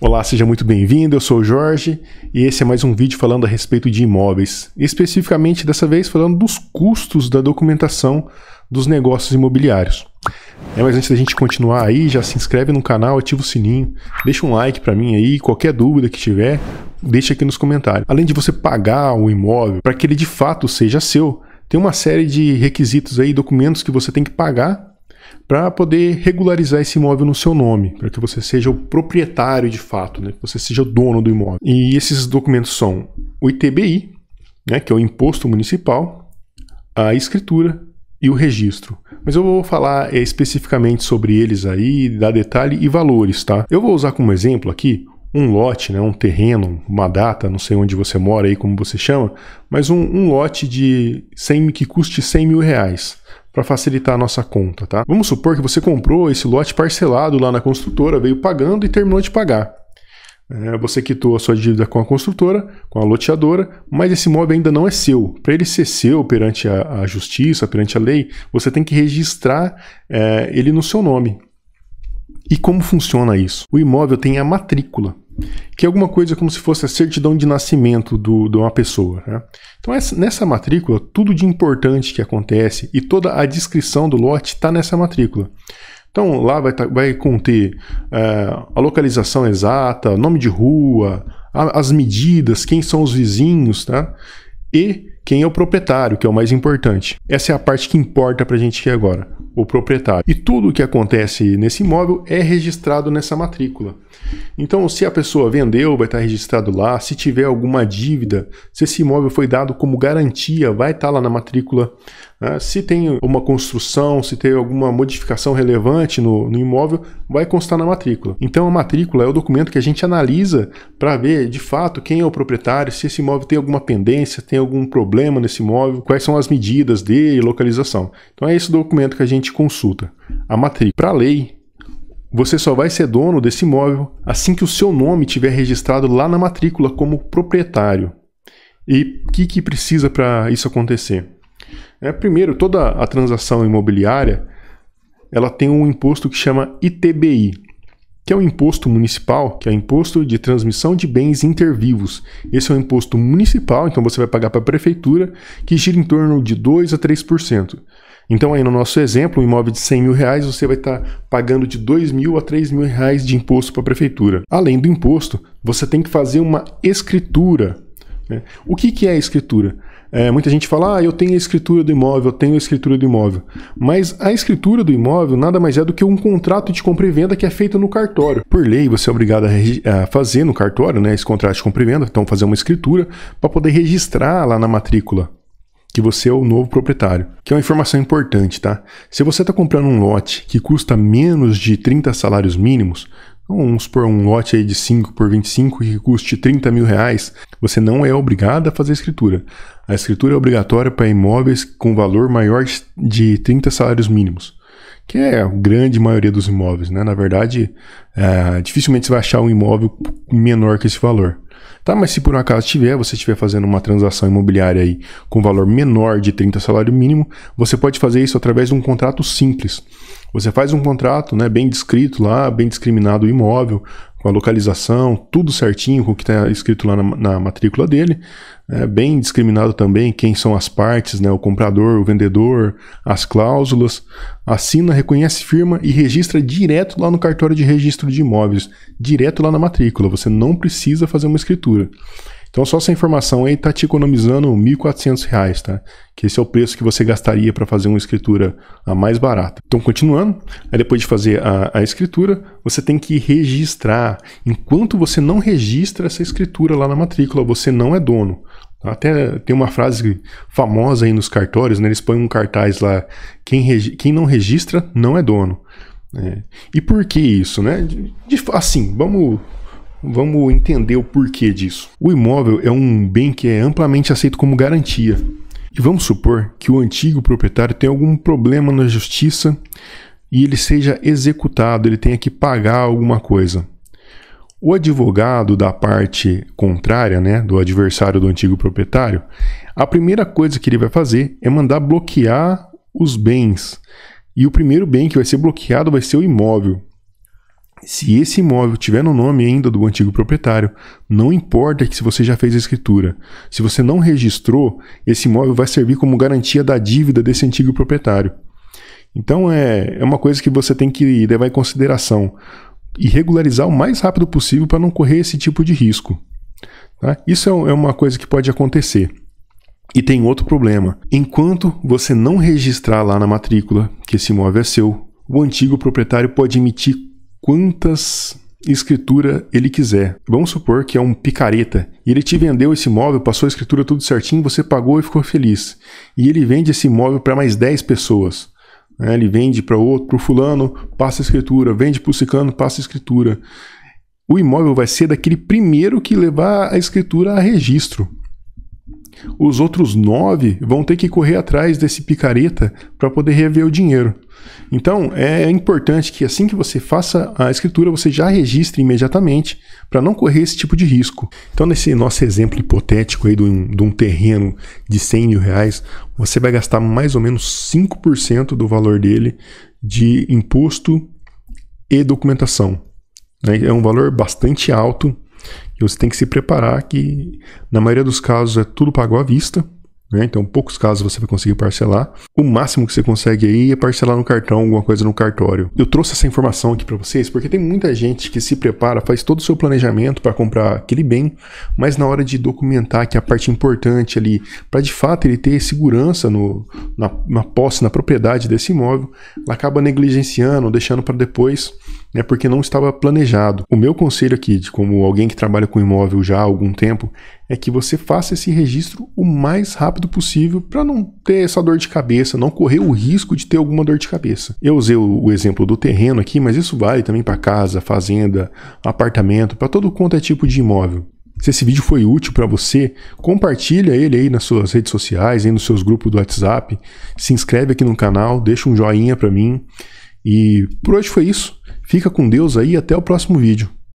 Olá, seja muito bem-vindo. Eu sou o Jorge e esse é mais um vídeo falando a respeito de imóveis. Especificamente dessa vez falando dos custos da documentação dos negócios imobiliários. É, mas antes da gente continuar aí, já se inscreve no canal, ativa o sininho, deixa um like para mim aí, qualquer dúvida que tiver, deixa aqui nos comentários. Além de você pagar o imóvel para que ele de fato seja seu, tem uma série de requisitos aí, documentos que você tem que pagar para poder regularizar esse imóvel no seu nome, para que você seja o proprietário de fato, né? que você seja o dono do imóvel. E esses documentos são o ITBI, né? que é o Imposto Municipal, a escritura e o registro. Mas eu vou falar é, especificamente sobre eles aí, dar detalhe e valores, tá? Eu vou usar como exemplo aqui um lote, né, um terreno, uma data, não sei onde você mora aí, como você chama, mas um, um lote de 100, que custe 100 mil reais para facilitar a nossa conta, tá? Vamos supor que você comprou esse lote parcelado lá na construtora, veio pagando e terminou de pagar. É, você quitou a sua dívida com a construtora, com a loteadora, mas esse imóvel ainda não é seu. Para ele ser seu perante a, a, justiça, perante a lei, você tem que registrar é, ele no seu nome. E como funciona isso? O imóvel tem a matrícula, que é alguma coisa como se fosse a certidão de nascimento do, de uma pessoa. Né? Então, essa, nessa matrícula, tudo de importante que acontece e toda a descrição do lote está nessa matrícula. Então, lá vai, tá, vai conter eh, a localização exata, nome de rua, a, as medidas, quem são os vizinhos, tá? E quem é o proprietário, que é o mais importante. Essa é a parte que importa para a gente aqui agora, o proprietário. E tudo o que acontece nesse imóvel é registrado nessa matrícula. Então, se a pessoa vendeu, vai estar registrado lá. Se tiver alguma dívida, se esse imóvel foi dado como garantia, vai estar lá na matrícula. Né? Se tem uma construção, se tem alguma modificação relevante no, no imóvel, vai constar na matrícula. Então, a matrícula é o documento que a gente analisa para ver de fato quem é o proprietário, se esse imóvel tem alguma pendência, tem algum problema problema nesse imóvel, quais são as medidas dele, localização. Então é esse documento que a gente consulta. A matrícula. Para a lei, você só vai ser dono desse imóvel assim que o seu nome estiver registrado lá na matrícula como proprietário. E o que, que precisa para isso acontecer? É, primeiro, toda a transação imobiliária ela tem um imposto que chama ITBI, que é o imposto municipal, que é o imposto de transmissão de bens intervivos. Esse é um imposto municipal, então você vai pagar para a prefeitura, que gira em torno de 2 a 3%. Então, aí no nosso exemplo, um imóvel de 100 mil reais, você vai estar tá pagando de 2 mil a 3 mil reais de imposto para a prefeitura. Além do imposto, você tem que fazer uma escritura né? O que, que é a escritura? É, muita gente fala, ah, eu tenho a escritura do imóvel, eu tenho a escritura do imóvel. Mas a escritura do imóvel nada mais é do que um contrato de compra e venda que é feito no cartório. Por lei, você é obrigado a, a fazer no cartório né, esse contrato de compra e venda, então fazer uma escritura para poder registrar lá na matrícula que você é o novo proprietário. Que é uma informação importante, tá? Se você está comprando um lote que custa menos de 30 salários mínimos, então, vamos supor, um lote aí de 5 por 25 que custe 30 mil reais, você não é obrigado a fazer a escritura. A escritura é obrigatória para imóveis com valor maior de 30 salários mínimos, que é a grande maioria dos imóveis. Né? Na verdade, é, dificilmente você vai achar um imóvel menor que esse valor. Tá? Mas se por um acaso tiver, você estiver fazendo uma transação imobiliária aí com valor menor de 30 salário mínimo, você pode fazer isso através de um contrato simples. Você faz um contrato né, bem descrito lá, bem discriminado o imóvel, com a localização, tudo certinho com o que está escrito lá na, na matrícula dele. É bem discriminado também quem são as partes, né, o comprador, o vendedor, as cláusulas. Assina, reconhece firma e registra direto lá no cartório de registro de imóveis, direto lá na matrícula. Você não precisa fazer uma escritura. Então só essa informação aí está te economizando R$ 1.400, tá? Que esse é o preço que você gastaria para fazer uma escritura a mais barata. Então continuando, aí depois de fazer a, a escritura, você tem que registrar. Enquanto você não registra essa escritura lá na matrícula, você não é dono. Até tem uma frase famosa aí nos cartórios, né? Eles põem um cartaz lá: quem, regi quem não registra não é dono. É. E por que isso, né? De, de, assim, vamos Vamos entender o porquê disso. O imóvel é um bem que é amplamente aceito como garantia. E vamos supor que o antigo proprietário tenha algum problema na justiça e ele seja executado, ele tenha que pagar alguma coisa. O advogado da parte contrária, né, do adversário do antigo proprietário, a primeira coisa que ele vai fazer é mandar bloquear os bens. E o primeiro bem que vai ser bloqueado vai ser o imóvel. Se esse imóvel tiver no nome ainda do antigo proprietário, não importa que se você já fez a escritura. Se você não registrou, esse imóvel vai servir como garantia da dívida desse antigo proprietário. Então é, é uma coisa que você tem que levar em consideração e regularizar o mais rápido possível para não correr esse tipo de risco. Tá? Isso é, é uma coisa que pode acontecer. E tem outro problema. Enquanto você não registrar lá na matrícula que esse imóvel é seu, o antigo proprietário pode emitir quantas escritura ele quiser. Vamos supor que é um picareta e ele te vendeu esse imóvel, passou a escritura tudo certinho, você pagou e ficou feliz. E ele vende esse imóvel para mais 10 pessoas. Né? Ele vende para outro, para o fulano, passa a escritura, vende para o ciclano, passa a escritura. O imóvel vai ser daquele primeiro que levar a escritura a registro os outros nove vão ter que correr atrás desse picareta para poder rever o dinheiro. Então é importante que assim que você faça a escritura, você já registre imediatamente para não correr esse tipo de risco. Então, nesse nosso exemplo hipotético aí de um, de um terreno de 100 mil reais, você vai gastar mais ou menos 5% do valor dele de imposto e documentação. Né? É um valor bastante alto e você tem que se preparar que, na maioria dos casos, é tudo pago à vista. Né? Então, poucos casos você vai conseguir parcelar. O máximo que você consegue aí é parcelar no cartão, alguma coisa no cartório. Eu trouxe essa informação aqui para vocês porque tem muita gente que se prepara, faz todo o seu planejamento para comprar aquele bem, mas na hora de documentar, que é a parte importante ali, para de fato ele ter segurança no, na, na posse, na propriedade desse imóvel, ela acaba negligenciando, deixando para depois né, porque não estava planejado. O meu conselho aqui, de como alguém que trabalha com imóvel já há algum tempo, é que você faça esse registro o mais rápido possível para não ter essa dor de cabeça, não correr o risco de ter alguma dor de cabeça. Eu usei o exemplo do terreno aqui, mas isso vale também para casa, fazenda, apartamento, para todo quanto é tipo de imóvel. Se esse vídeo foi útil para você, compartilha ele aí nas suas redes sociais, aí nos seus grupos do WhatsApp, se inscreve aqui no canal, deixa um joinha para mim. E por hoje foi isso. Fica com Deus aí e até o próximo vídeo.